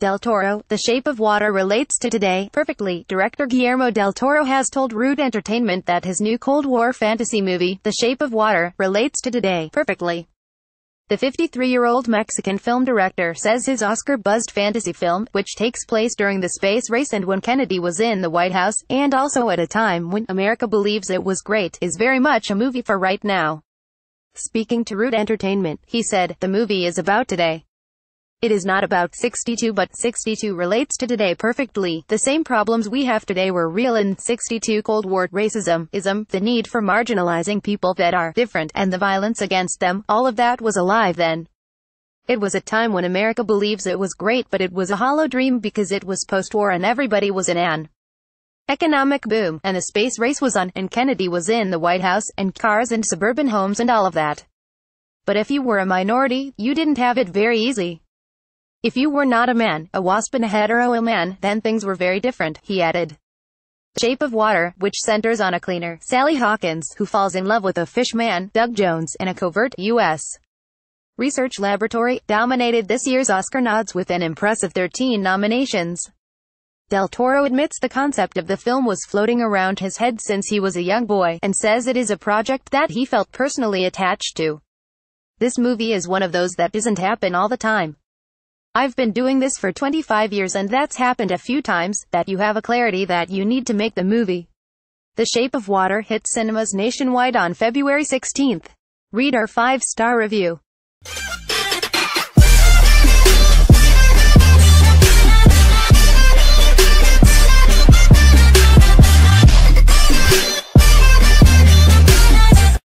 del Toro, The Shape of Water relates to today, perfectly. Director Guillermo del Toro has told Rude Entertainment that his new Cold War fantasy movie, The Shape of Water, relates to today, perfectly. The 53-year-old Mexican film director says his Oscar-buzzed fantasy film, which takes place during the space race and when Kennedy was in the White House, and also at a time when America believes it was great, is very much a movie for right now. Speaking to Root Entertainment, he said, the movie is about today. It is not about 62 but 62 relates to today perfectly. The same problems we have today were real in 62 Cold War racism, ism, the need for marginalizing people that are different, and the violence against them, all of that was alive then. It was a time when America believes it was great but it was a hollow dream because it was post-war and everybody was in an economic boom, and the space race was on, and Kennedy was in the White House, and cars and suburban homes and all of that. But if you were a minority, you didn't have it very easy. If you were not a man, a wasp and a hetero man, then things were very different, he added. Shape of Water, which centers on a cleaner, Sally Hawkins, who falls in love with a fish man, Doug Jones, in a covert U.S. research laboratory, dominated this year's Oscar nods with an impressive 13 nominations. Del Toro admits the concept of the film was floating around his head since he was a young boy, and says it is a project that he felt personally attached to. This movie is one of those that doesn't happen all the time. I've been doing this for 25 years and that's happened a few times, that you have a clarity that you need to make the movie. The Shape of Water hit cinemas nationwide on February 16th. Read our 5-star review.